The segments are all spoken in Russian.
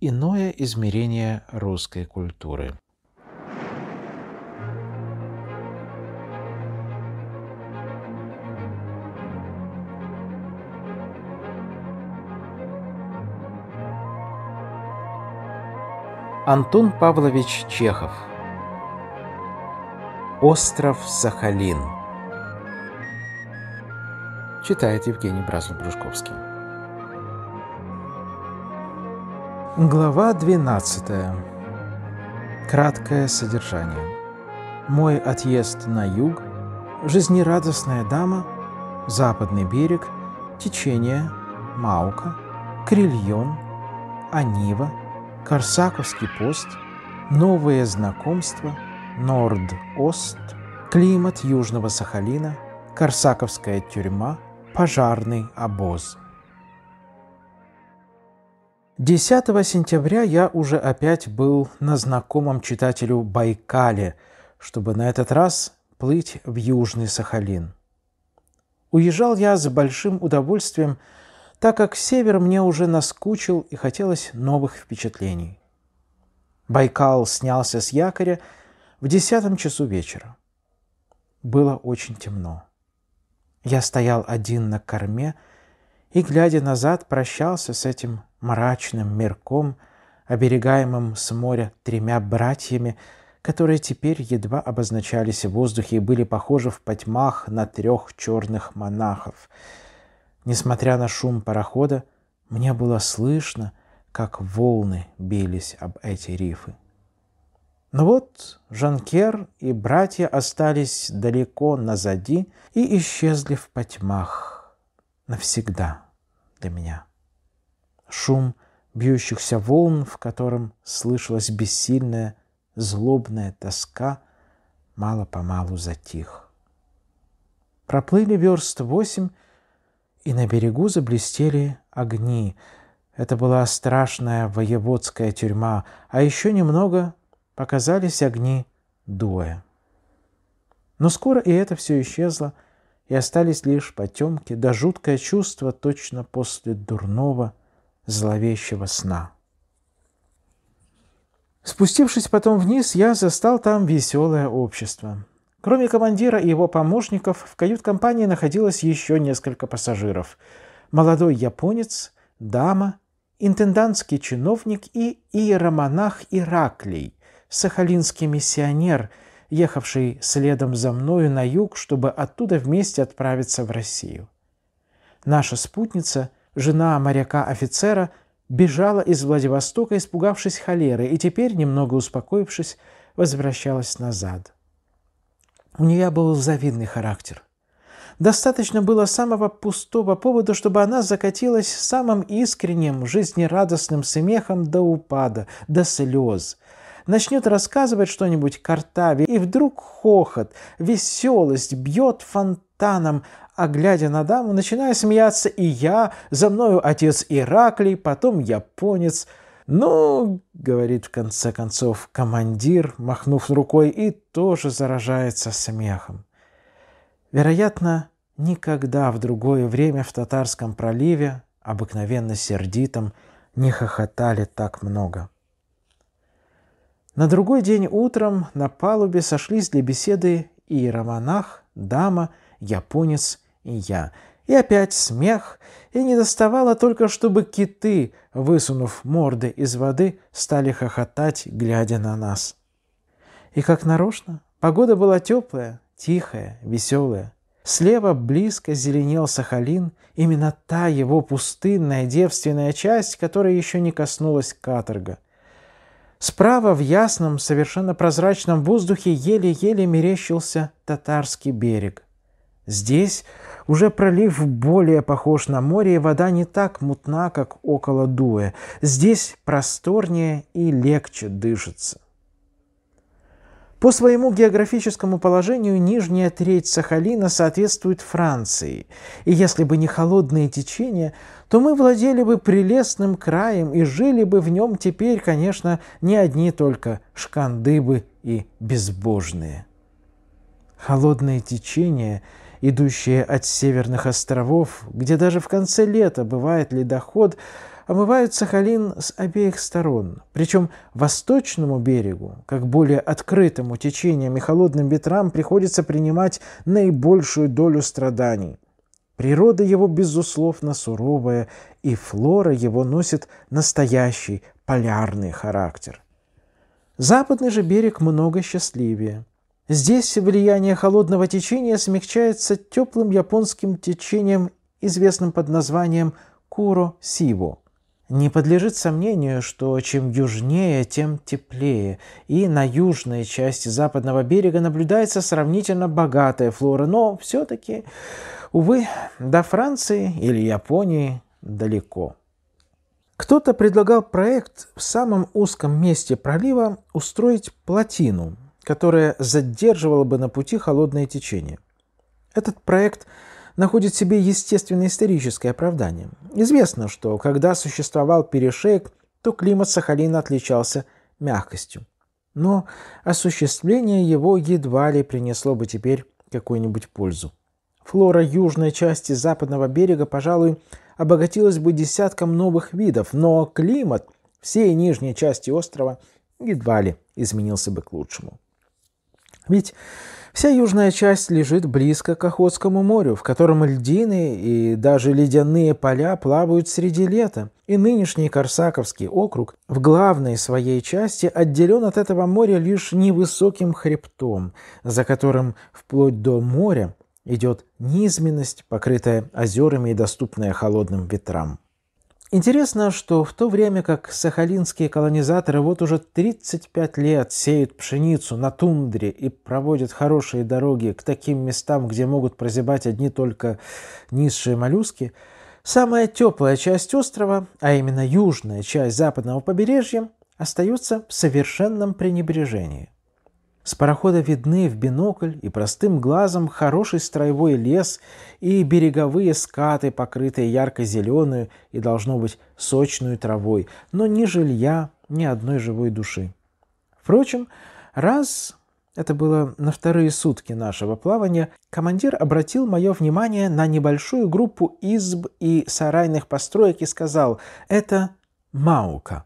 Иное измерение русской культуры. Антон Павлович Чехов Остров Сахалин Читает Евгений Бразлов-Брюшковский Глава 12. Краткое содержание. Мой отъезд на юг, жизнерадостная дама, западный берег, течение, Маука, Крильон, Анива, Корсаковский пост, новые знакомства, Норд-Ост, климат Южного Сахалина, Корсаковская тюрьма, пожарный обоз – 10 сентября я уже опять был на знакомом читателю Байкале, чтобы на этот раз плыть в Южный Сахалин. Уезжал я с большим удовольствием, так как север мне уже наскучил и хотелось новых впечатлений. Байкал снялся с якоря в десятом часу вечера. Было очень темно. Я стоял один на корме и, глядя назад, прощался с этим мрачным мирком, оберегаемым с моря тремя братьями, которые теперь едва обозначались в воздухе и были похожи в потьмах на трех черных монахов. Несмотря на шум парохода, мне было слышно, как волны бились об эти рифы. Но вот Жанкер и братья остались далеко назади и исчезли в потьмах навсегда для меня шум бьющихся волн, в котором слышалась бессильная, злобная тоска, мало-помалу затих. Проплыли верст восемь, и на берегу заблестели огни. Это была страшная воеводская тюрьма, а еще немного показались огни Дуэ. Но скоро и это все исчезло, и остались лишь потемки, да жуткое чувство точно после дурного – зловещего сна. Спустившись потом вниз, я застал там веселое общество. Кроме командира и его помощников, в кают-компании находилось еще несколько пассажиров. Молодой японец, дама, интендантский чиновник и иеромонах Ираклий, сахалинский миссионер, ехавший следом за мною на юг, чтобы оттуда вместе отправиться в Россию. Наша спутница – жена моряка-офицера, бежала из Владивостока, испугавшись холеры, и теперь, немного успокоившись, возвращалась назад. У нее был завидный характер. Достаточно было самого пустого повода, чтобы она закатилась самым искренним, жизнерадостным смехом до упада, до слез. Начнет рассказывать что-нибудь картаве, и вдруг хохот, веселость бьет фонтаном, а глядя на даму, начинаю смеяться и я, за мною отец Ираклий, потом японец. «Ну», — говорит в конце концов командир, махнув рукой, и тоже заражается смехом. Вероятно, никогда в другое время в Татарском проливе, обыкновенно сердитом, не хохотали так много. На другой день утром на палубе сошлись для беседы и романах, дама, японец и я. И опять смех, и не доставало только, чтобы киты, высунув морды из воды, стали хохотать, глядя на нас. И как нарочно, погода была теплая, тихая, веселая. Слева близко зеленел Сахалин, именно та его пустынная девственная часть, которая еще не коснулась каторга. Справа в ясном, совершенно прозрачном воздухе еле-еле мерещился татарский берег. Здесь, уже пролив более похож на море, и вода не так мутна, как около Дуэ. Здесь просторнее и легче дышится. По своему географическому положению нижняя треть Сахалина соответствует Франции, и если бы не холодные течения, то мы владели бы прелестным краем и жили бы в нем теперь, конечно, не одни только шкандыбы и безбожные. Холодные течения – идущие от северных островов, где даже в конце лета бывает ледоход, омывают Сахалин с обеих сторон. Причем восточному берегу, как более открытому течениям и холодным ветрам, приходится принимать наибольшую долю страданий. Природа его, безусловно, суровая, и флора его носит настоящий полярный характер. Западный же берег много счастливее. Здесь влияние холодного течения смягчается теплым японским течением, известным под названием Куро-Сиво. Не подлежит сомнению, что чем южнее, тем теплее, и на южной части западного берега наблюдается сравнительно богатая флора, но все-таки, увы, до Франции или Японии далеко. Кто-то предлагал проект в самом узком месте пролива устроить плотину – которое задерживало бы на пути холодное течение. Этот проект находит себе естественное историческое оправдание. Известно, что когда существовал перешеек, то климат Сахалина отличался мягкостью. Но осуществление его едва ли принесло бы теперь какую-нибудь пользу. Флора южной части западного берега, пожалуй, обогатилась бы десятком новых видов, но климат всей нижней части острова едва ли изменился бы к лучшему. Ведь вся южная часть лежит близко к Охотскому морю, в котором льдины и даже ледяные поля плавают среди лета, и нынешний Корсаковский округ в главной своей части отделен от этого моря лишь невысоким хребтом, за которым вплоть до моря идет низменность, покрытая озерами и доступная холодным ветрам. Интересно, что в то время как сахалинские колонизаторы вот уже 35 лет сеют пшеницу на тундре и проводят хорошие дороги к таким местам, где могут прозябать одни только низшие моллюски, самая теплая часть острова, а именно южная часть западного побережья, остаются в совершенном пренебрежении – с парохода видны в бинокль и простым глазом хороший строевой лес и береговые скаты, покрытые ярко-зеленую и, должно быть, сочную травой, но ни жилья, ни одной живой души. Впрочем, раз, это было на вторые сутки нашего плавания, командир обратил мое внимание на небольшую группу изб и сарайных построек и сказал «Это Маука».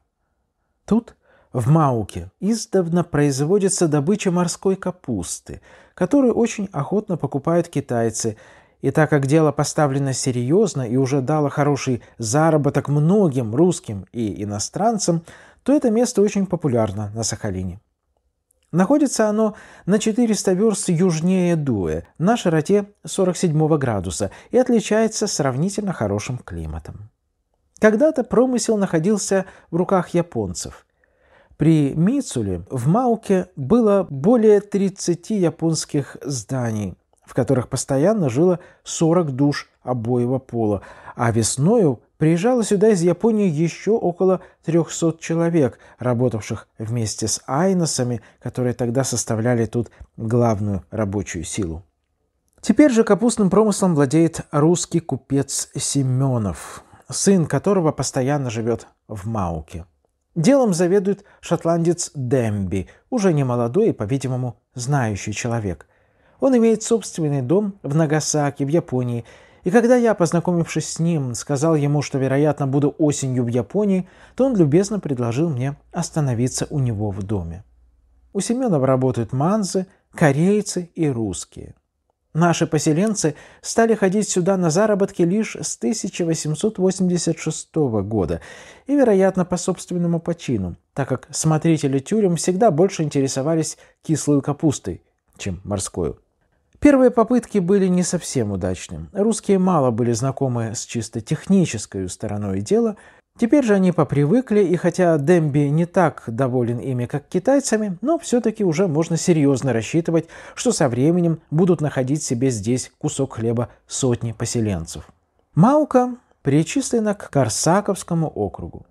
Тут – в Мауке издавна производится добыча морской капусты, которую очень охотно покупают китайцы, и так как дело поставлено серьезно и уже дало хороший заработок многим русским и иностранцам, то это место очень популярно на Сахалине. Находится оно на 400 верст южнее Дуэ, на широте 47 градуса, и отличается сравнительно хорошим климатом. Когда-то промысел находился в руках японцев – при Мицуле в Мауке было более 30 японских зданий, в которых постоянно жило 40 душ обоего пола, а весною приезжало сюда из Японии еще около 300 человек, работавших вместе с айносами, которые тогда составляли тут главную рабочую силу. Теперь же капустным промыслом владеет русский купец Семенов, сын которого постоянно живет в Мауке – Делом заведует шотландец Демби, уже не молодой и, по-видимому, знающий человек. Он имеет собственный дом в Нагасаки, в Японии, и когда я, познакомившись с ним, сказал ему, что, вероятно, буду осенью в Японии, то он любезно предложил мне остановиться у него в доме. У Семенова работают манзы, корейцы и русские – Наши поселенцы стали ходить сюда на заработки лишь с 1886 года и, вероятно, по собственному почину, так как смотрители тюрем всегда больше интересовались кислой капустой, чем морской. Первые попытки были не совсем удачными. Русские мало были знакомы с чисто технической стороной дела, Теперь же они попривыкли, и хотя Демби не так доволен ими, как китайцами, но все-таки уже можно серьезно рассчитывать, что со временем будут находить себе здесь кусок хлеба сотни поселенцев. Маука причислена к Корсаковскому округу.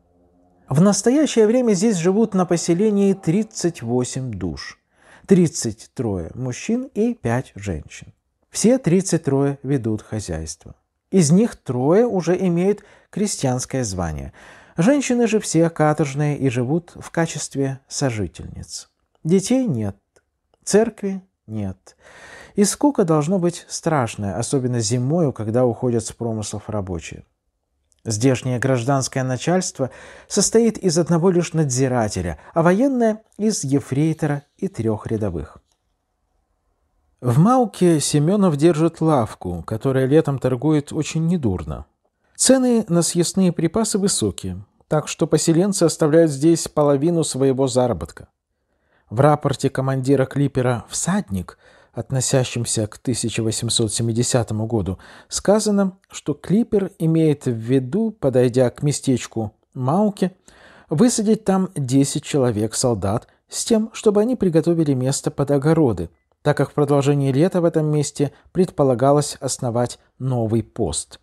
В настоящее время здесь живут на поселении 38 душ, 33 мужчин и 5 женщин. Все 33 ведут хозяйство. Из них трое уже имеют крестьянское звание. Женщины же все каторжные и живут в качестве сожительниц. Детей нет, церкви нет. И скука должно быть страшная, особенно зимою, когда уходят с промыслов рабочие. Здешнее гражданское начальство состоит из одного лишь надзирателя, а военное – из ефрейтора и трех рядовых. В Мауке Семенов держит лавку, которая летом торгует очень недурно. Цены на съестные припасы высокие, так что поселенцы оставляют здесь половину своего заработка. В рапорте командира клипера «Всадник», относящемся к 1870 году, сказано, что клипер имеет в виду, подойдя к местечку Мауке, высадить там 10 человек-солдат с тем, чтобы они приготовили место под огороды – так как в продолжении лета в этом месте предполагалось основать новый пост.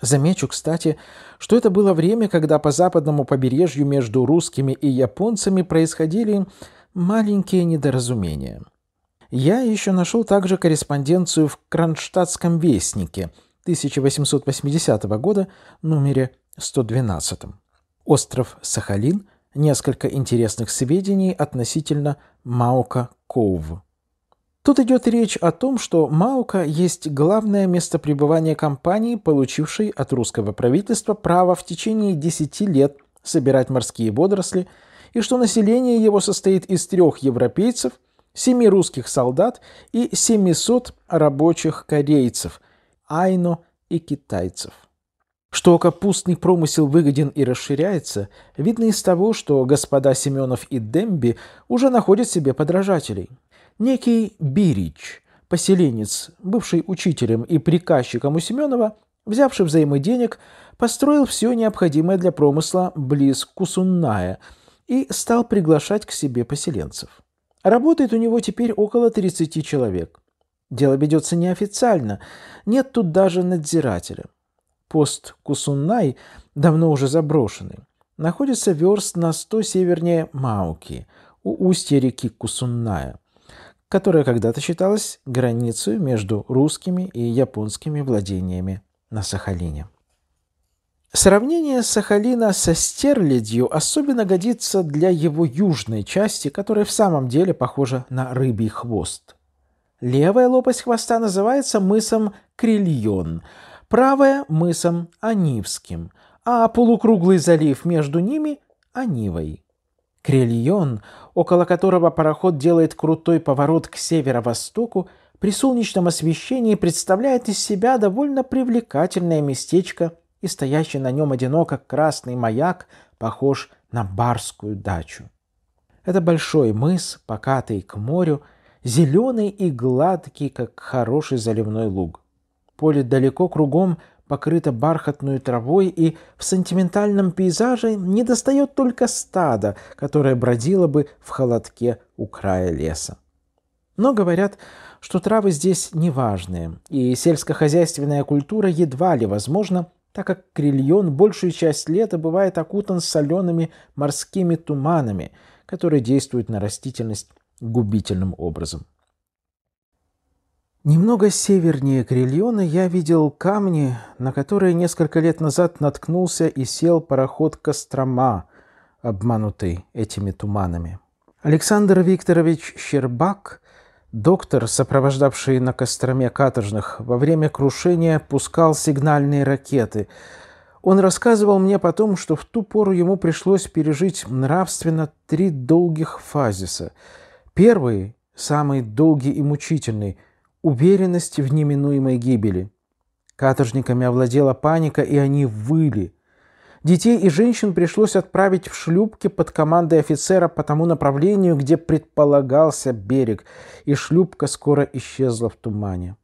Замечу, кстати, что это было время, когда по западному побережью между русскими и японцами происходили маленькие недоразумения. Я еще нашел также корреспонденцию в Кронштадтском вестнике 1880 года, номере 112. Остров Сахалин, несколько интересных сведений относительно Маука Коува. Тут идет речь о том, что Маука есть главное место пребывания компании, получившей от русского правительства право в течение 10 лет собирать морские водоросли, и что население его состоит из трех европейцев, семи русских солдат и 700 рабочих корейцев, айно и китайцев. Что капустный промысел выгоден и расширяется, видно из того, что господа Семенов и Демби уже находят себе подражателей – Некий Бирич, поселенец, бывший учителем и приказчиком у Семенова, взявший взаймы денег, построил все необходимое для промысла близ Кусунная и стал приглашать к себе поселенцев. Работает у него теперь около 30 человек. Дело ведется неофициально, нет тут даже надзирателя. Пост Кусунай давно уже заброшенный. Находится верст на 100 севернее Мауки, у устья реки Кусунная – которая когда-то считалась границей между русскими и японскими владениями на Сахалине. Сравнение Сахалина со стерлядью особенно годится для его южной части, которая в самом деле похожа на рыбий хвост. Левая лопасть хвоста называется мысом Крильон, правая – мысом Анивским, а полукруглый залив между ними – Анивой. Крильон около которого пароход делает крутой поворот к северо-востоку, при солнечном освещении представляет из себя довольно привлекательное местечко, и стоящий на нем одиноко красный маяк похож на барскую дачу. Это большой мыс, покатый к морю, зеленый и гладкий, как хороший заливной луг. Поле далеко кругом покрыта бархатной травой, и в сентиментальном пейзаже недостает только стада, которое бродило бы в холодке у края леса. Но говорят, что травы здесь неважные, и сельскохозяйственная культура едва ли возможна, так как Крильон большую часть лета бывает окутан солеными морскими туманами, которые действуют на растительность губительным образом. Немного севернее Крильона я видел камни, на которые несколько лет назад наткнулся и сел пароход Кострома, обманутый этими туманами. Александр Викторович Щербак, доктор, сопровождавший на Костроме каторжных, во время крушения пускал сигнальные ракеты. Он рассказывал мне потом, что в ту пору ему пришлось пережить нравственно три долгих фазиса. Первый, самый долгий и мучительный – уверенность в неминуемой гибели. Каторжниками овладела паника, и они выли. Детей и женщин пришлось отправить в шлюпки под командой офицера по тому направлению, где предполагался берег, и шлюпка скоро исчезла в тумане.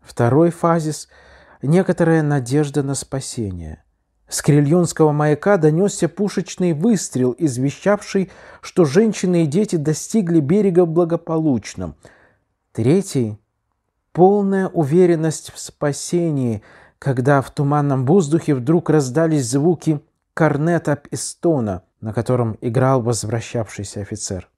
Второй фазис – некоторая надежда на спасение – с крильонского маяка донесся пушечный выстрел, извещавший, что женщины и дети достигли берега благополучно. Третий полная уверенность в спасении, когда в туманном воздухе вдруг раздались звуки корнета Пистона, на котором играл возвращавшийся офицер.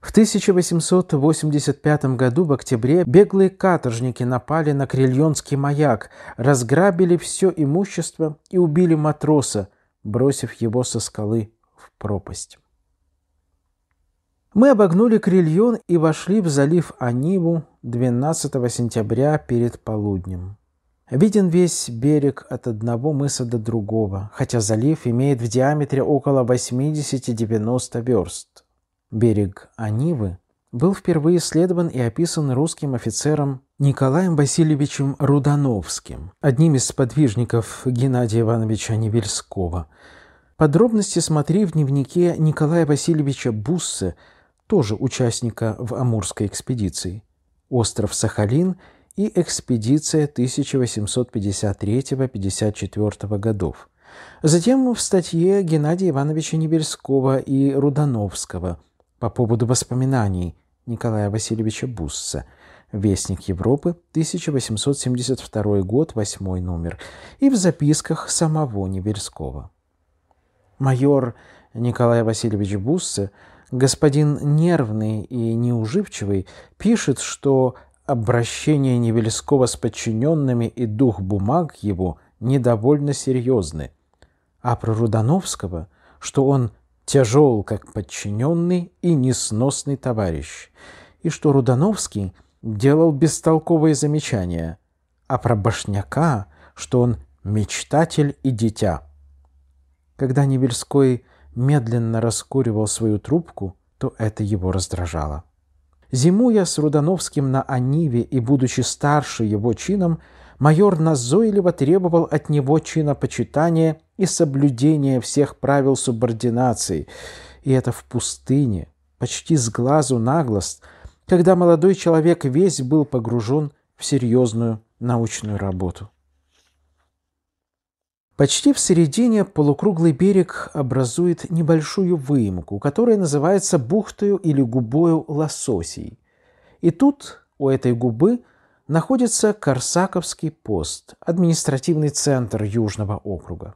В 1885 году в октябре беглые каторжники напали на Крильонский маяк, разграбили все имущество и убили матроса, бросив его со скалы в пропасть. Мы обогнули Крильон и вошли в залив Аниву 12 сентября перед полуднем. Виден весь берег от одного мыса до другого, хотя залив имеет в диаметре около 80-90 верст. Берег Анивы был впервые исследован и описан русским офицером Николаем Васильевичем Рудановским, одним из сподвижников Геннадия Ивановича Невельского. Подробности смотри в дневнике Николая Васильевича Буссы – тоже участника в Амурской экспедиции, остров Сахалин и экспедиция 1853-54 годов. Затем в статье Геннадия Ивановича Небельского и Рудановского по поводу воспоминаний Николая Васильевича Бусса «Вестник Европы», 1872 год, 8 номер, и в записках самого Небельского. Майор Николай Васильевич Буссе – Господин нервный и неуживчивый пишет, что обращение Невельского с подчиненными и дух бумаг его недовольно серьезны, а про Рудановского, что он тяжел как подчиненный и несносный товарищ, и что Рудановский делал бестолковые замечания, а про Башняка, что он мечтатель и дитя. Когда Невельской медленно раскуривал свою трубку, то это его раздражало. Зимуя с Рудановским на Аниве и будучи старше его чином, майор назойливо требовал от него чина почитания и соблюдения всех правил субординации, и это в пустыне, почти с глазу на глаз, когда молодой человек весь был погружен в серьезную научную работу. Почти в середине полукруглый берег образует небольшую выемку, которая называется бухтою или губою лососей. И тут у этой губы находится Корсаковский пост, административный центр Южного округа.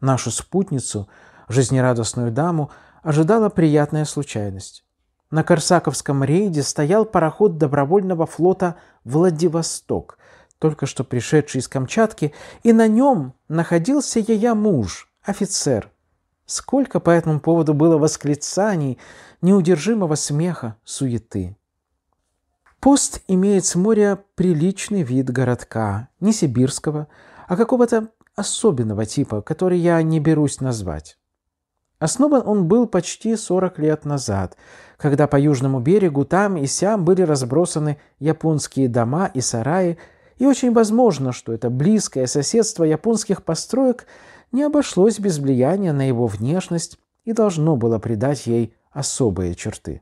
Нашу спутницу, жизнерадостную даму, ожидала приятная случайность. На Корсаковском рейде стоял пароход добровольного флота «Владивосток», только что пришедший из Камчатки, и на нем находился ее муж, офицер. Сколько по этому поводу было восклицаний, неудержимого смеха, суеты. Пост имеет с моря приличный вид городка, не сибирского, а какого-то особенного типа, который я не берусь назвать. Основан он был почти 40 лет назад, когда по южному берегу там и сям были разбросаны японские дома и сараи и очень возможно, что это близкое соседство японских построек не обошлось без влияния на его внешность и должно было придать ей особые черты.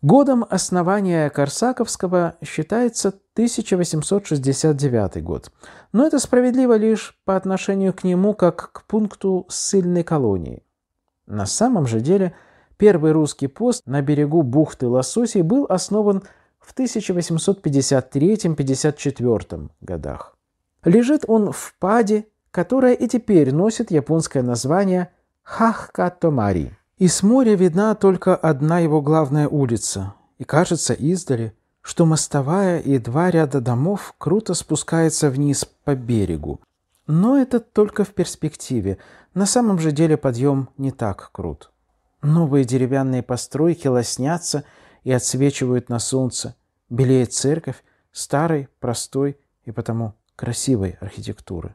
Годом основания Корсаковского считается 1869 год, но это справедливо лишь по отношению к нему как к пункту ссыльной колонии. На самом же деле первый русский пост на берегу бухты Лососей был основан в 1853-54 годах. Лежит он в паде, которая и теперь носит японское название Хахкатомари. Из моря видна только одна его главная улица, и кажется издали, что мостовая и два ряда домов круто спускается вниз по берегу. Но это только в перспективе. На самом же деле подъем не так крут. Новые деревянные постройки лоснятся – и отсвечивают на солнце. Белеет церковь старой, простой и потому красивой архитектуры.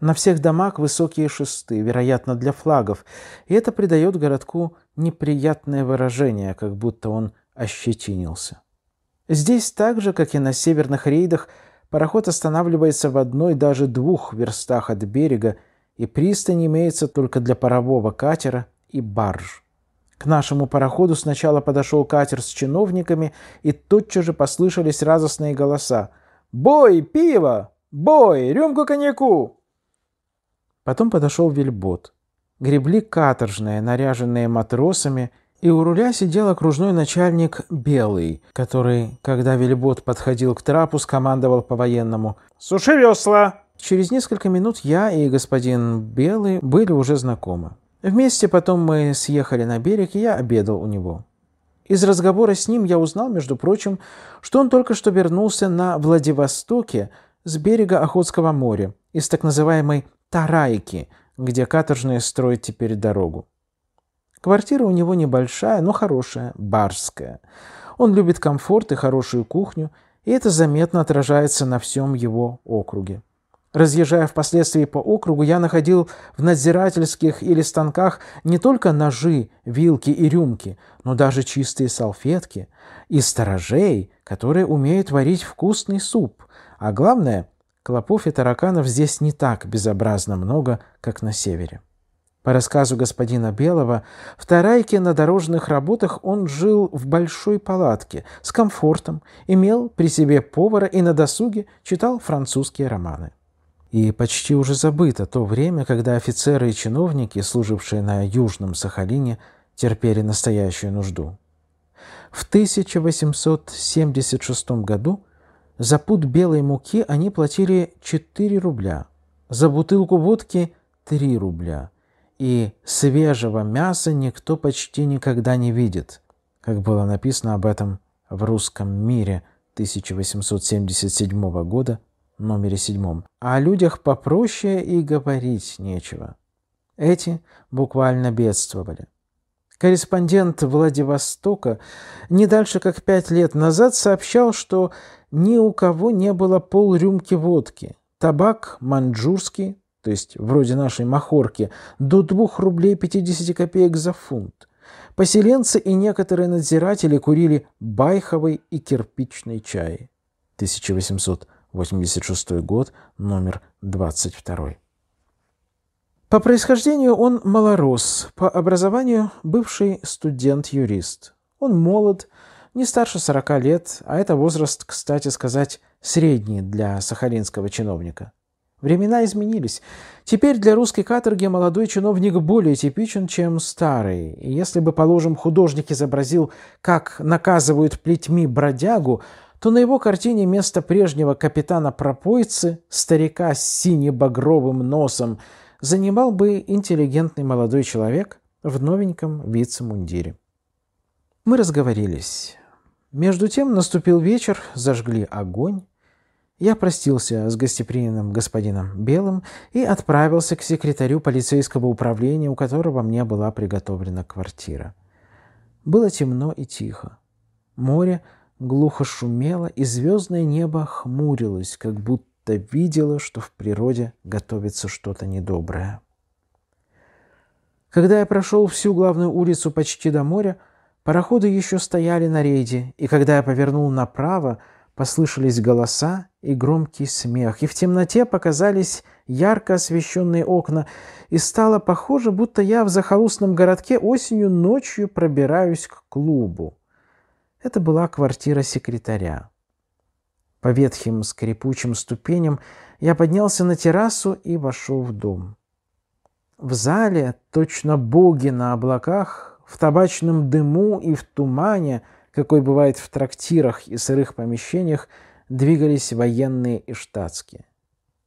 На всех домах высокие шесты, вероятно, для флагов, и это придает городку неприятное выражение, как будто он ощетинился. Здесь так же, как и на северных рейдах, пароход останавливается в одной, даже двух верстах от берега, и пристань имеется только для парового катера и барж. К нашему пароходу сначала подошел катер с чиновниками, и тотчас же послышались радостные голоса. «Бой, пиво! Бой, рюмку коньяку!» Потом подошел вельбот. Гребли каторжные, наряженные матросами, и у руля сидел окружной начальник Белый, который, когда вельбот подходил к трапу, скомандовал по-военному «Суши весла!» Через несколько минут я и господин Белый были уже знакомы. Вместе потом мы съехали на берег, и я обедал у него. Из разговора с ним я узнал, между прочим, что он только что вернулся на Владивостоке с берега Охотского моря, из так называемой Тарайки, где каторжные строят теперь дорогу. Квартира у него небольшая, но хорошая, барская. Он любит комфорт и хорошую кухню, и это заметно отражается на всем его округе. Разъезжая впоследствии по округу, я находил в надзирательских или станках не только ножи, вилки и рюмки, но даже чистые салфетки и сторожей, которые умеют варить вкусный суп. А главное, клопов и тараканов здесь не так безобразно много, как на севере. По рассказу господина Белого, в Тарайке на дорожных работах он жил в большой палатке с комфортом, имел при себе повара и на досуге читал французские романы и почти уже забыто то время, когда офицеры и чиновники, служившие на Южном Сахалине, терпели настоящую нужду. В 1876 году за пуд белой муки они платили 4 рубля, за бутылку водки – 3 рубля, и свежего мяса никто почти никогда не видит, как было написано об этом в «Русском мире» 1877 года номере седьмом. О людях попроще и говорить нечего. Эти буквально бедствовали. Корреспондент Владивостока не дальше как пять лет назад сообщал, что ни у кого не было полрюмки водки. Табак маньчжурский, то есть вроде нашей махорки, до 2 рублей 50 копеек за фунт. Поселенцы и некоторые надзиратели курили байховый и кирпичный чай. 1800 86 год, номер 22. По происхождению он малорос, по образованию бывший студент-юрист. Он молод, не старше 40 лет, а это возраст, кстати сказать, средний для сахалинского чиновника. Времена изменились. Теперь для русской каторги молодой чиновник более типичен, чем старый. И если бы, положим, художник изобразил, как наказывают плетьми бродягу – то на его картине вместо прежнего капитана пропойцы, старика с сине-багровым носом, занимал бы интеллигентный молодой человек в новеньком вице-мундире. Мы разговорились. Между тем наступил вечер, зажгли огонь. Я простился с гостеприимным господином Белым и отправился к секретарю полицейского управления, у которого мне была приготовлена квартира. Было темно и тихо. Море глухо шумело, и звездное небо хмурилось, как будто видело, что в природе готовится что-то недоброе. Когда я прошел всю главную улицу почти до моря, пароходы еще стояли на рейде, и когда я повернул направо, послышались голоса и громкий смех, и в темноте показались ярко освещенные окна, и стало похоже, будто я в захолустном городке осенью ночью пробираюсь к клубу. Это была квартира секретаря. По ветхим скрипучим ступеням я поднялся на террасу и вошел в дом. В зале, точно боги на облаках, в табачном дыму и в тумане, какой бывает в трактирах и сырых помещениях, двигались военные и штатские.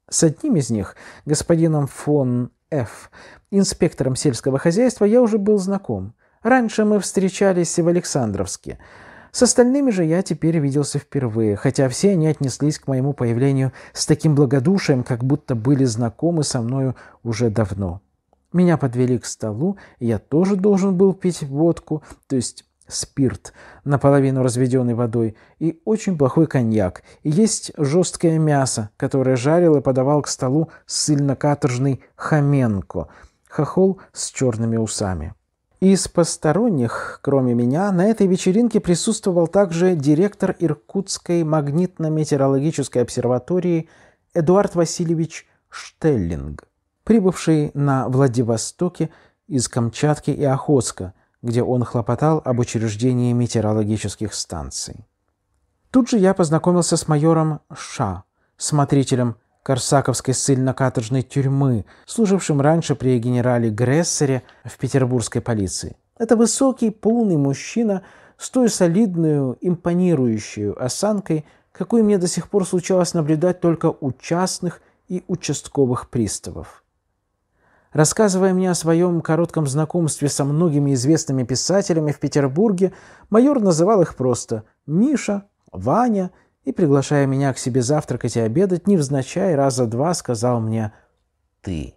С одним из них, господином фон Ф., инспектором сельского хозяйства, я уже был знаком. Раньше мы встречались в Александровске – с остальными же я теперь виделся впервые, хотя все они отнеслись к моему появлению с таким благодушием, как будто были знакомы со мною уже давно. Меня подвели к столу, и я тоже должен был пить водку, то есть спирт, наполовину разведенный водой, и очень плохой коньяк, и есть жесткое мясо, которое жарил и подавал к столу сыльно-каторжный Хоменко, хохол с черными усами. Из посторонних, кроме меня, на этой вечеринке присутствовал также директор Иркутской магнитно-метеорологической обсерватории Эдуард Васильевич Штеллинг, прибывший на Владивостоке из Камчатки и Охотска, где он хлопотал об учреждении метеорологических станций. Тут же я познакомился с майором Ша, смотрителем Корсаковской ссыльно-каторжной тюрьмы, служившим раньше при генерале Грессере в петербургской полиции. Это высокий, полный мужчина с той солидной, импонирующей осанкой, какой мне до сих пор случалось наблюдать только у частных и участковых приставов. Рассказывая мне о своем коротком знакомстве со многими известными писателями в Петербурге, майор называл их просто Миша, Ваня – и, приглашая меня к себе завтракать и обедать, невзначай раза два сказал мне «ты».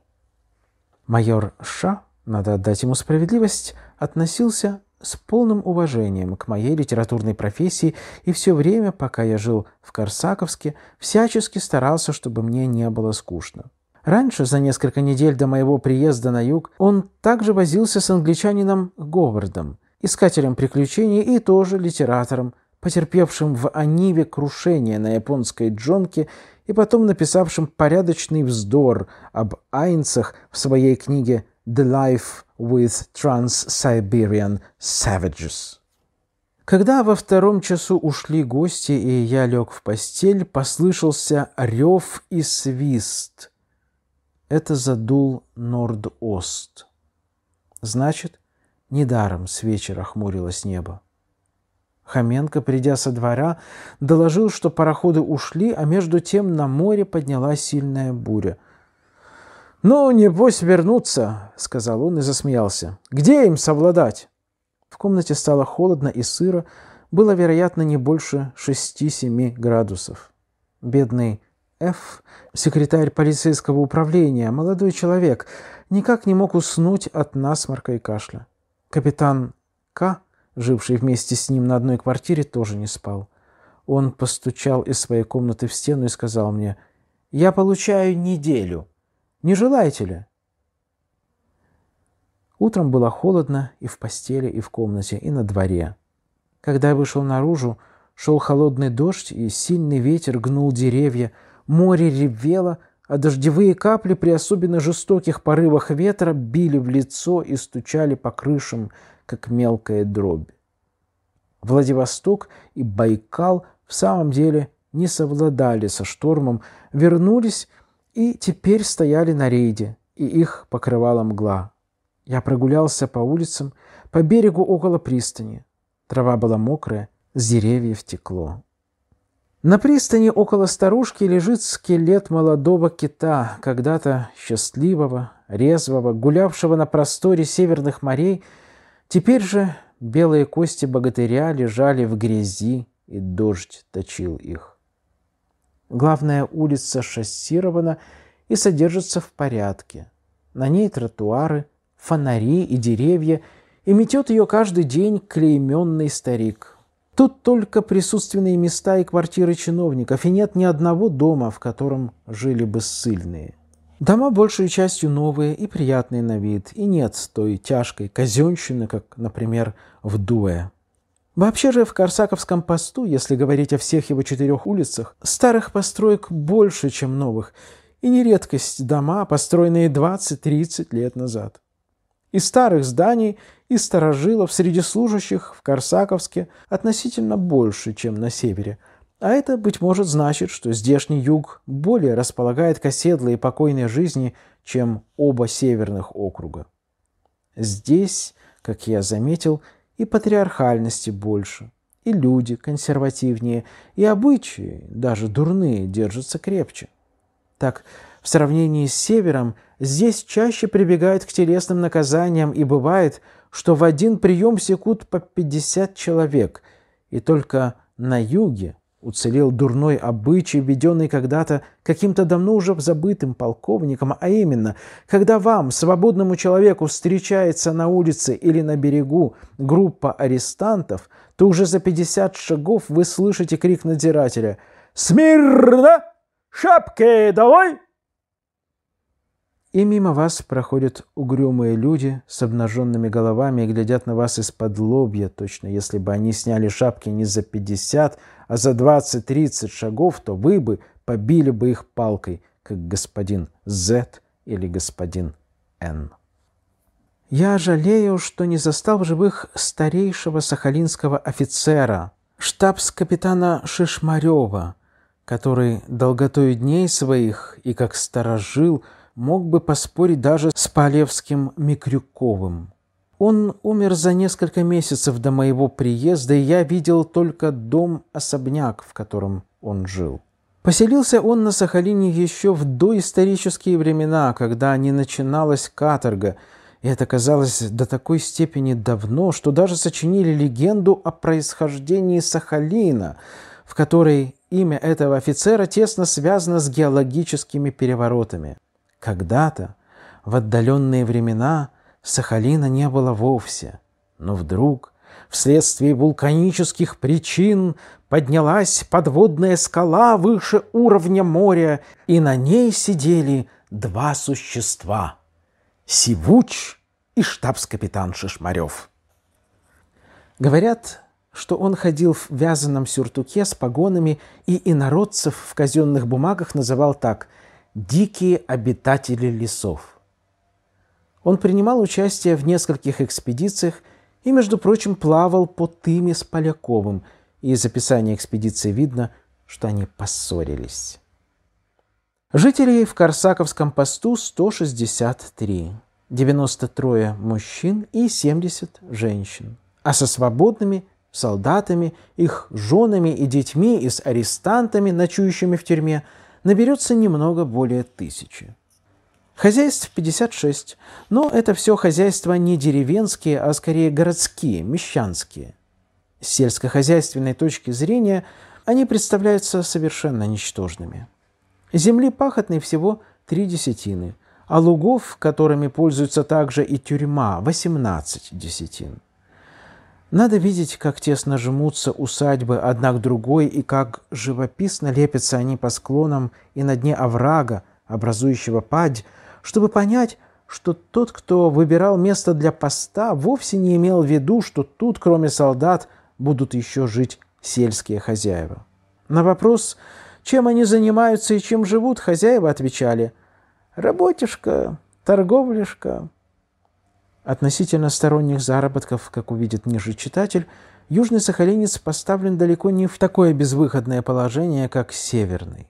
Майор Ша, надо отдать ему справедливость, относился с полным уважением к моей литературной профессии и все время, пока я жил в Корсаковске, всячески старался, чтобы мне не было скучно. Раньше, за несколько недель до моего приезда на юг, он также возился с англичанином Говардом, искателем приключений и тоже литератором, потерпевшим в Аниве крушение на японской джонке и потом написавшим порядочный вздор об айнцах в своей книге «The Life with Trans-Siberian Savages». Когда во втором часу ушли гости, и я лег в постель, послышался рев и свист. Это задул Норд-Ост. Значит, недаром с вечера хмурилось небо. Хоменко, придя со двора, доложил, что пароходы ушли, а между тем на море поднялась сильная буря. «Ну, небось, вернуться», — сказал он и засмеялся. «Где им совладать?» В комнате стало холодно и сыро, было, вероятно, не больше шести-семи градусов. Бедный Ф., секретарь полицейского управления, молодой человек, никак не мог уснуть от насморка и кашля. Капитан К., живший вместе с ним на одной квартире, тоже не спал. Он постучал из своей комнаты в стену и сказал мне, «Я получаю неделю. Не желаете ли?» Утром было холодно и в постели, и в комнате, и на дворе. Когда я вышел наружу, шел холодный дождь, и сильный ветер гнул деревья, море ревело, а дождевые капли при особенно жестоких порывах ветра били в лицо и стучали по крышам, как мелкая дробь. Владивосток и Байкал в самом деле не совладали со штормом, вернулись и теперь стояли на рейде, и их покрывала мгла. Я прогулялся по улицам, по берегу около пристани. Трава была мокрая, с деревьев текло. На пристани около старушки лежит скелет молодого кита, когда-то счастливого, резвого, гулявшего на просторе северных морей – Теперь же белые кости богатыря лежали в грязи, и дождь точил их. Главная улица шассирована и содержится в порядке. На ней тротуары, фонари и деревья, и метет ее каждый день клейменный старик. Тут только присутственные места и квартиры чиновников, и нет ни одного дома, в котором жили бы ссыльные. Дома большей частью новые и приятные на вид, и нет той тяжкой казенщины, как, например, в Дуэ. Вообще же в Корсаковском посту, если говорить о всех его четырех улицах, старых построек больше, чем новых, и не редкость дома, построенные 20-30 лет назад. И старых зданий, и старожилов среди служащих в Корсаковске относительно больше, чем на севере – а это, быть может, значит, что здешний юг более располагает к оседлой и покойной жизни, чем оба северных округа. Здесь, как я заметил, и патриархальности больше, и люди консервативнее, и обычаи, даже дурные, держатся крепче. Так, в сравнении с севером, здесь чаще прибегают к телесным наказаниям, и бывает, что в один прием секут по 50 человек, и только на юге – Уцелел дурной обычай, введенный когда-то каким-то давно уже забытым полковником, а именно, когда вам, свободному человеку, встречается на улице или на берегу группа арестантов, то уже за 50 шагов вы слышите крик надзирателя «Смирно! Шапки давай!» И мимо вас проходят угрюмые люди с обнаженными головами и глядят на вас из-под лобья, точно если бы они сняли шапки не за 50, а за 20-30 шагов, то вы бы побили бы их палкой, как господин З или господин Н. Я жалею, что не застал в живых старейшего сахалинского офицера, штабс-капитана Шишмарева, который долготою дней своих и как сторожил мог бы поспорить даже с Полевским Микрюковым. Он умер за несколько месяцев до моего приезда, и я видел только дом-особняк, в котором он жил. Поселился он на Сахалине еще в доисторические времена, когда не начиналась каторга, и это казалось до такой степени давно, что даже сочинили легенду о происхождении Сахалина, в которой имя этого офицера тесно связано с геологическими переворотами. Когда-то, в отдаленные времена, Сахалина не было вовсе. Но вдруг, вследствие вулканических причин, поднялась подводная скала выше уровня моря, и на ней сидели два существа — Сивуч и штабс-капитан Шишмарев. Говорят, что он ходил в вязаном сюртуке с погонами и инородцев в казенных бумагах называл так «дикие обитатели лесов». Он принимал участие в нескольких экспедициях и, между прочим, плавал по Тыме с Поляковым, и из описания экспедиции видно, что они поссорились. Жителей в Корсаковском посту 163, 93 мужчин и 70 женщин, а со свободными солдатами, их женами и детьми и с арестантами, ночующими в тюрьме, наберется немного более тысячи. Хозяйств 56, но это все хозяйства не деревенские, а скорее городские, мещанские. С сельскохозяйственной точки зрения они представляются совершенно ничтожными. Земли пахотной всего три десятины, а лугов, которыми пользуется также и тюрьма, 18 десятин. Надо видеть, как тесно жмутся усадьбы одна к другой и как живописно лепятся они по склонам и на дне оврага, образующего падь, чтобы понять, что тот, кто выбирал место для поста, вовсе не имел в виду, что тут, кроме солдат, будут еще жить сельские хозяева. На вопрос, чем они занимаются и чем живут, хозяева отвечали «Работишка, торговляшка». Относительно сторонних заработков, как увидит ниже читатель, Южный Сахалинец поставлен далеко не в такое безвыходное положение, как Северный.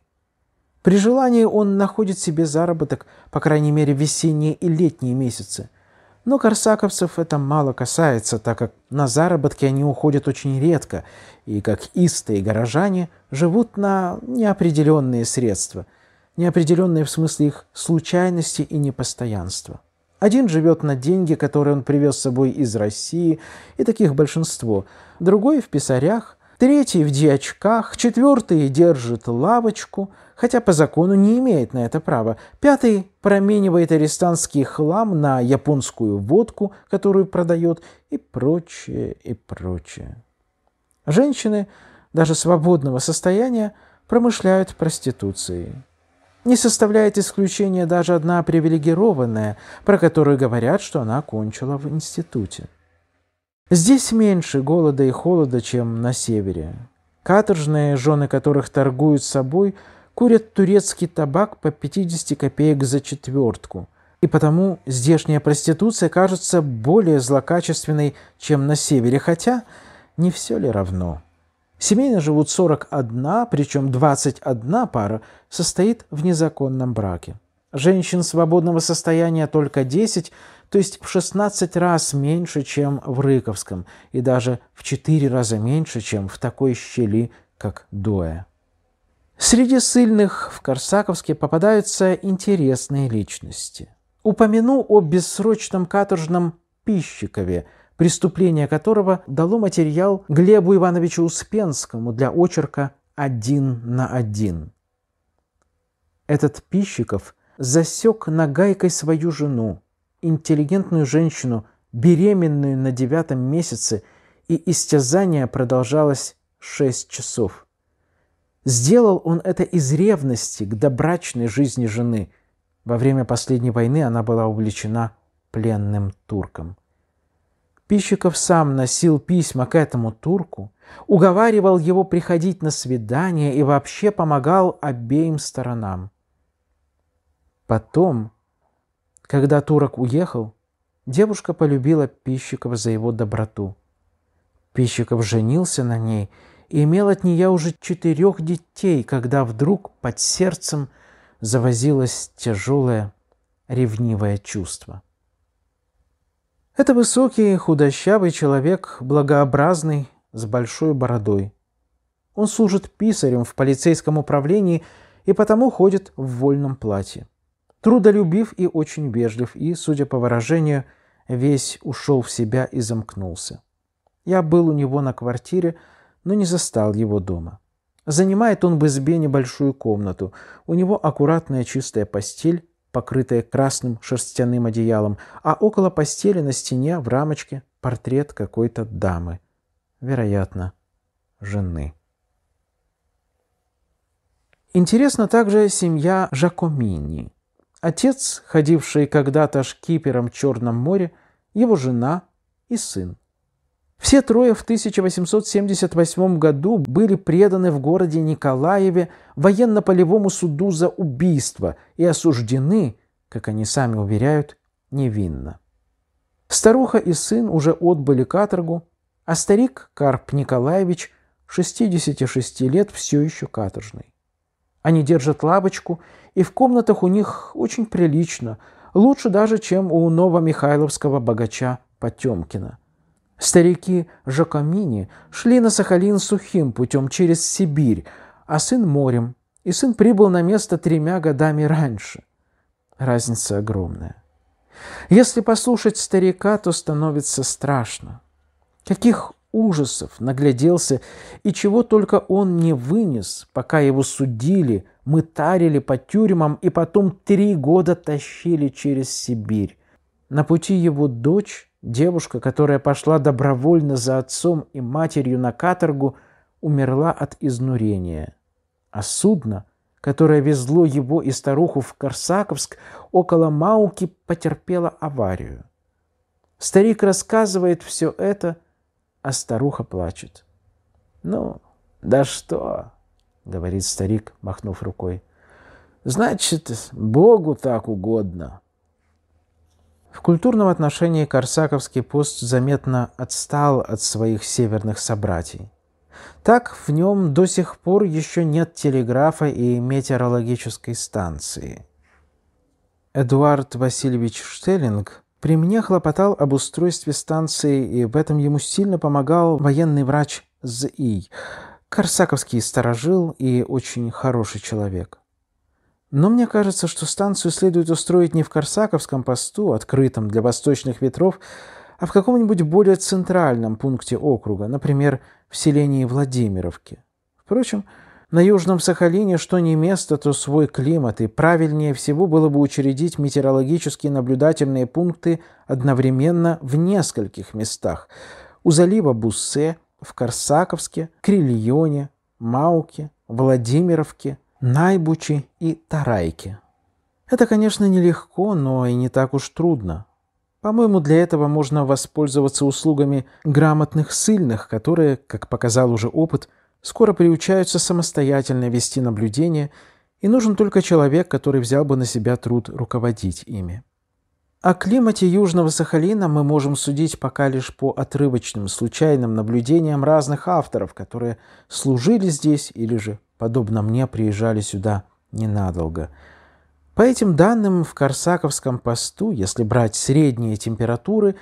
При желании он находит себе заработок, по крайней мере, весенние и летние месяцы. Но корсаковцев это мало касается, так как на заработки они уходят очень редко, и как истые горожане живут на неопределенные средства, неопределенные в смысле их случайности и непостоянства. Один живет на деньги, которые он привез с собой из России, и таких большинство. Другой в писарях, третий в диочках, четвертый держит лавочку, хотя по закону не имеет на это права. Пятый променивает арестантский хлам на японскую водку, которую продает, и прочее, и прочее. Женщины даже свободного состояния промышляют проституцией. Не составляет исключения даже одна привилегированная, про которую говорят, что она окончила в институте. Здесь меньше голода и холода, чем на севере. Каторжные, жены которых торгуют собой, курят турецкий табак по 50 копеек за четвертку. И потому здешняя проституция кажется более злокачественной, чем на севере, хотя не все ли равно. Семейно живут 41, причем 21 пара состоит в незаконном браке. Женщин свободного состояния только 10, то есть в 16 раз меньше, чем в Рыковском, и даже в 4 раза меньше, чем в такой щели, как Доя. Среди сыльных в Корсаковске попадаются интересные личности. Упомяну о бессрочном каторжном Пищикове, преступление которого дало материал Глебу Ивановичу Успенскому для очерка «Один на один». Этот Пищиков засек нагайкой свою жену, интеллигентную женщину, беременную на девятом месяце, и истязание продолжалось шесть часов. Сделал он это из ревности к добрачной жизни жены. Во время последней войны она была увлечена пленным турком. Пищиков сам носил письма к этому турку, уговаривал его приходить на свидание и вообще помогал обеим сторонам. Потом, когда турок уехал, девушка полюбила Пищикова за его доброту. Пищиков женился на ней и имел от нее уже четырех детей, когда вдруг под сердцем завозилось тяжелое ревнивое чувство. Это высокий, худощавый человек, благообразный, с большой бородой. Он служит писарем в полицейском управлении и потому ходит в вольном платье трудолюбив и очень вежлив, и, судя по выражению, весь ушел в себя и замкнулся. Я был у него на квартире, но не застал его дома. Занимает он в избе небольшую комнату. У него аккуратная чистая постель, покрытая красным шерстяным одеялом, а около постели на стене в рамочке портрет какой-то дамы. Вероятно, жены. Интересна также семья Жакомини – Отец, ходивший когда-то шкипером в Черном море, его жена и сын. Все трое в 1878 году были преданы в городе Николаеве военно-полевому суду за убийство и осуждены, как они сами уверяют, невинно. Старуха и сын уже отбыли каторгу, а старик Карп Николаевич, 66 лет, все еще каторжный. Они держат лавочку и в комнатах у них очень прилично, лучше даже, чем у новомихайловского богача Потемкина. Старики Жакомини шли на Сахалин сухим путем через Сибирь, а сын морем, и сын прибыл на место тремя годами раньше. Разница огромная. Если послушать старика, то становится страшно. Каких ужасов нагляделся и чего только он не вынес, пока его судили – мы тарили по тюрьмам и потом три года тащили через Сибирь. На пути его дочь, девушка, которая пошла добровольно за отцом и матерью на каторгу, умерла от изнурения. А судно, которое везло его и старуху в Корсаковск, около Мауки потерпело аварию. Старик рассказывает все это, а старуха плачет. «Ну, да что?» — говорит старик, махнув рукой. «Значит, Богу так угодно». В культурном отношении Корсаковский пост заметно отстал от своих северных собратьей. Так в нем до сих пор еще нет телеграфа и метеорологической станции. Эдуард Васильевич Штеллинг при мне хлопотал об устройстве станции, и в этом ему сильно помогал военный врач ЗИ, Корсаковский сторожил и очень хороший человек. Но мне кажется, что станцию следует устроить не в Корсаковском посту, открытом для восточных ветров, а в каком-нибудь более центральном пункте округа, например, в селении Владимировке. Впрочем, на Южном Сахалине что не место, то свой климат, и правильнее всего было бы учредить метеорологические наблюдательные пункты одновременно в нескольких местах. У залива Буссе – в Корсаковске, Крильоне, Мауке, Владимировке, Найбуче и Тарайке. Это, конечно, нелегко, но и не так уж трудно. По-моему, для этого можно воспользоваться услугами грамотных сыльных, которые, как показал уже опыт, скоро приучаются самостоятельно вести наблюдение, и нужен только человек, который взял бы на себя труд руководить ими. О климате Южного Сахалина мы можем судить пока лишь по отрывочным, случайным наблюдениям разных авторов, которые служили здесь или же, подобно мне, приезжали сюда ненадолго. По этим данным, в Корсаковском посту, если брать средние температуры,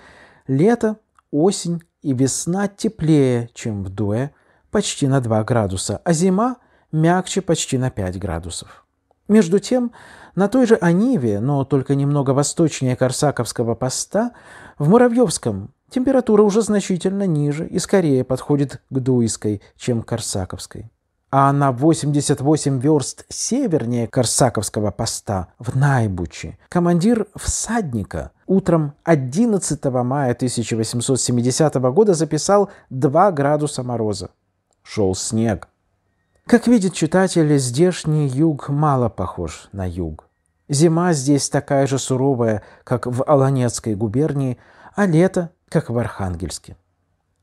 лето, осень и весна теплее, чем в Дуэ, почти на 2 градуса, а зима мягче почти на 5 градусов. Между тем, на той же Аниве, но только немного восточнее Корсаковского поста, в Муравьевском температура уже значительно ниже и скорее подходит к Дуйской, чем к Корсаковской. А на 88 верст севернее Корсаковского поста, в Найбуче, командир всадника утром 11 мая 1870 года записал 2 градуса мороза. Шел снег, как видит читатель, здешний юг мало похож на юг. Зима здесь такая же суровая, как в Аланецкой губернии, а лето, как в Архангельске.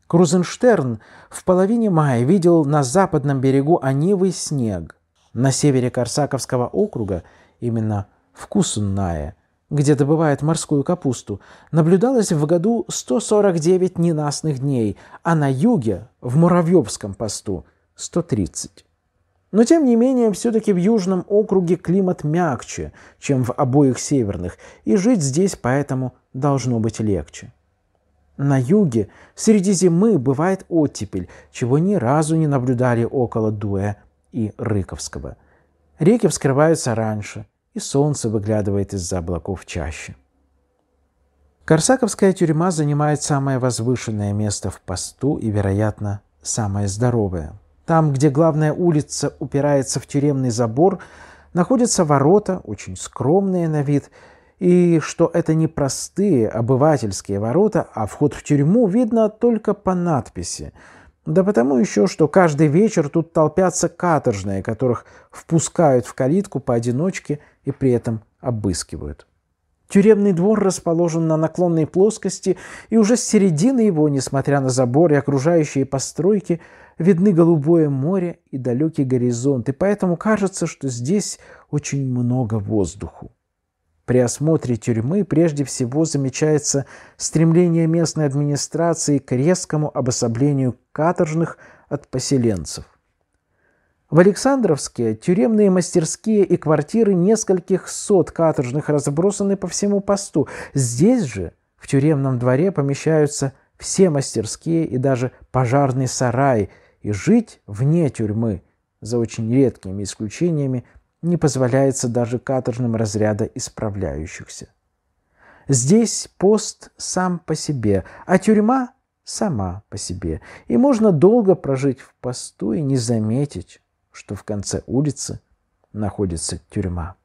Крузенштерн в половине мая видел на западном берегу Анивы снег. На севере Корсаковского округа, именно в Кусунная, где добывают морскую капусту, наблюдалось в году 149 ненастных дней, а на юге, в Муравьевском посту, 130. Но тем не менее, все-таки в Южном округе климат мягче, чем в обоих северных, и жить здесь поэтому должно быть легче. На юге среди зимы бывает оттепель, чего ни разу не наблюдали около Дуэ и Рыковского. Реки вскрываются раньше, и солнце выглядывает из-за облаков чаще. Корсаковская тюрьма занимает самое возвышенное место в посту и, вероятно, самое здоровое – там, где главная улица упирается в тюремный забор, находятся ворота, очень скромные на вид, и что это не простые обывательские ворота, а вход в тюрьму видно только по надписи. Да потому еще, что каждый вечер тут толпятся каторжные, которых впускают в калитку поодиночке и при этом обыскивают. Тюремный двор расположен на наклонной плоскости, и уже с середины его, несмотря на забор и окружающие постройки, видны голубое море и далекий горизонт, и поэтому кажется, что здесь очень много воздуху. При осмотре тюрьмы прежде всего замечается стремление местной администрации к резкому обособлению каторжных от поселенцев. В Александровске тюремные мастерские и квартиры нескольких сот каторжных разбросаны по всему посту. Здесь же, в тюремном дворе, помещаются все мастерские и даже пожарный сарай – и жить вне тюрьмы, за очень редкими исключениями, не позволяется даже каторжным разряда исправляющихся. Здесь пост сам по себе, а тюрьма сама по себе. И можно долго прожить в посту и не заметить, что в конце улицы находится тюрьма.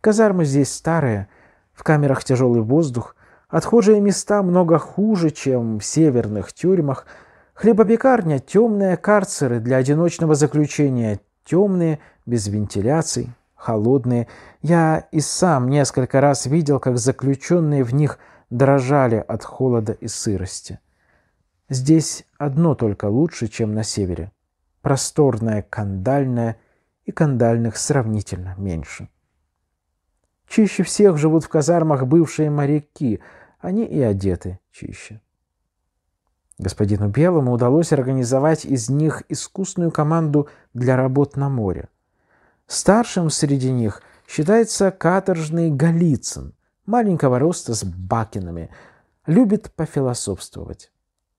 Казармы здесь старые, в камерах тяжелый воздух, отхожие места много хуже, чем в северных тюрьмах – Хлебопекарня – темные карцеры для одиночного заключения, темные, без вентиляции, холодные. Я и сам несколько раз видел, как заключенные в них дрожали от холода и сырости. Здесь одно только лучше, чем на севере. Просторное, кандальное и кандальных сравнительно меньше. Чище всех живут в казармах бывшие моряки, они и одеты чище. Господину Белому удалось организовать из них искусную команду для работ на море. Старшим среди них считается каторжный Голицын, маленького роста с бакинами, любит пофилософствовать.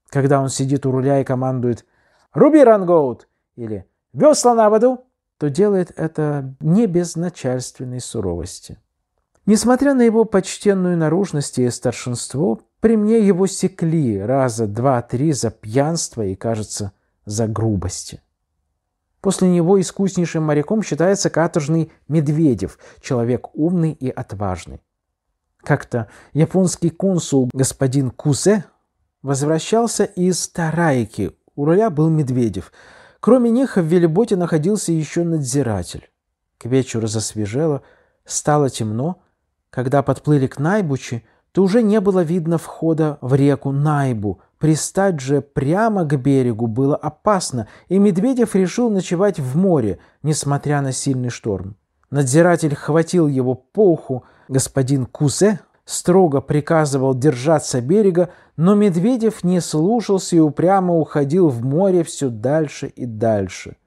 Когда он сидит у руля и командует «Руби, рангоут!» или «Весла на воду!», то делает это не без начальственной суровости. Несмотря на его почтенную наружность и старшинство, при мне его секли раза два-три за пьянство и, кажется, за грубости. После него искуснейшим моряком считается каторжный Медведев, человек умный и отважный. Как-то японский консул господин Кузе возвращался из Тарайки. У руля был Медведев. Кроме них в Велиботе находился еще надзиратель. К вечеру засвежело, стало темно. Когда подплыли к Найбучи – то уже не было видно входа в реку Найбу. Пристать же прямо к берегу было опасно, и Медведев решил ночевать в море, несмотря на сильный шторм. Надзиратель хватил его по уху, господин Кузе строго приказывал держаться берега, но Медведев не слушался и упрямо уходил в море все дальше и дальше.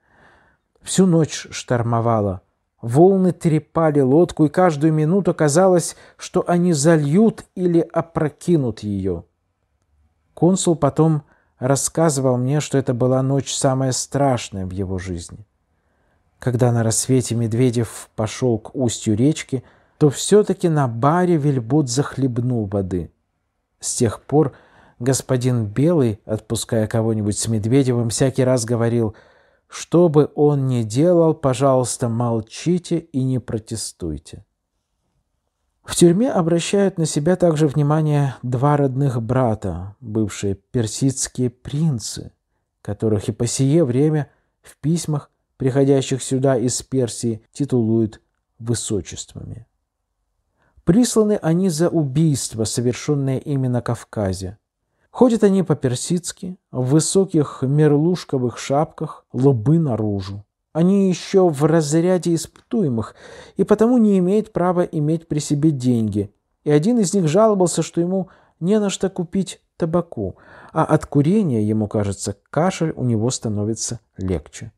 Всю ночь штормовало. Волны трепали лодку, и каждую минуту казалось, что они зальют или опрокинут ее. Консул потом рассказывал мне, что это была ночь самая страшная в его жизни. Когда на рассвете Медведев пошел к устью речки, то все-таки на баре вельбот захлебнул воды. С тех пор господин Белый, отпуская кого-нибудь с Медведевым, всякий раз говорил – что бы он ни делал, пожалуйста, молчите и не протестуйте. В тюрьме обращают на себя также внимание два родных брата, бывшие персидские принцы, которых и по сие время в письмах, приходящих сюда из Персии, титулуют высочествами. Присланы они за убийства, совершенные ими на Кавказе – Ходят они по-персидски, в высоких мерлушковых шапках, лобы наружу. Они еще в разряде испытуемых, и потому не имеют права иметь при себе деньги. И один из них жаловался, что ему не на что купить табаку, а от курения, ему кажется, кашель у него становится легче.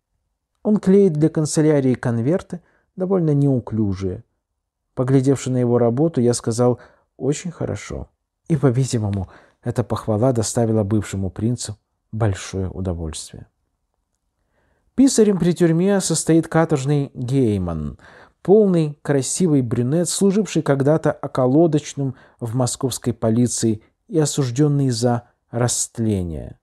Он клеит для канцелярии конверты, довольно неуклюжие. Поглядевши на его работу, я сказал «очень хорошо». И, по-видимому, эта похвала доставила бывшему принцу большое удовольствие. Писарем при тюрьме состоит каторжный Гейман, полный, красивый брюнет, служивший когда-то околодочным в московской полиции и осужденный за растление.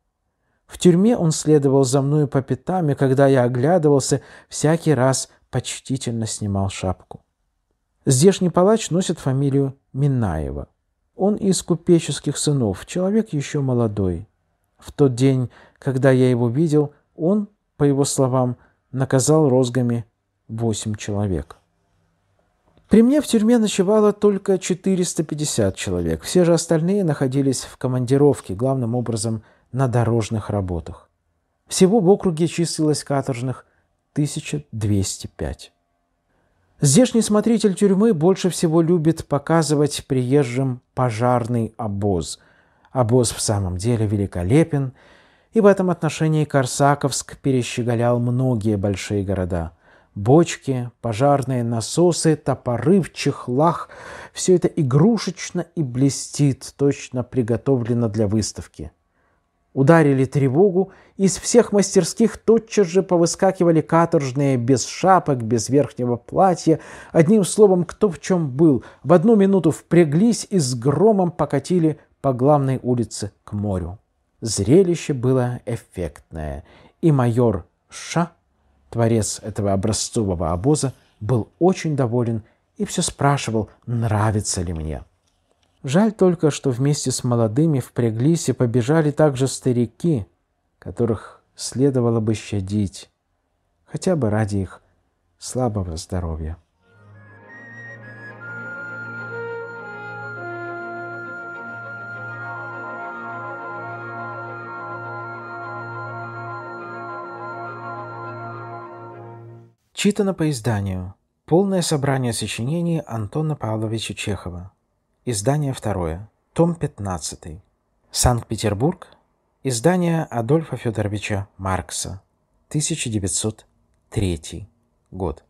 В тюрьме он следовал за мною по пятам, и когда я оглядывался, всякий раз почтительно снимал шапку. Здешний палач носит фамилию Минаева. Он из купеческих сынов, человек еще молодой. В тот день, когда я его видел, он, по его словам, наказал розгами восемь человек. При мне в тюрьме ночевало только 450 человек. Все же остальные находились в командировке, главным образом на дорожных работах. Всего в округе числилось каторжных 1205. Здешний смотритель тюрьмы больше всего любит показывать приезжим пожарный обоз. Обоз в самом деле великолепен, и в этом отношении Корсаковск перещеголял многие большие города. Бочки, пожарные насосы, топоры в чехлах – все это игрушечно и блестит, точно приготовлено для выставки – Ударили тревогу, из всех мастерских тотчас же повыскакивали каторжные, без шапок, без верхнего платья. Одним словом, кто в чем был. В одну минуту впряглись и с громом покатили по главной улице к морю. Зрелище было эффектное, и майор Ша, творец этого образцового обоза, был очень доволен и все спрашивал, нравится ли мне. Жаль только, что вместе с молодыми впряглись и побежали также старики, которых следовало бы щадить, хотя бы ради их слабого здоровья. Читано по изданию. Полное собрание сочинений Антона Павловича Чехова. Издание второе. Том 15. Санкт-Петербург. Издание Адольфа Федоровича Маркса. 1903 год.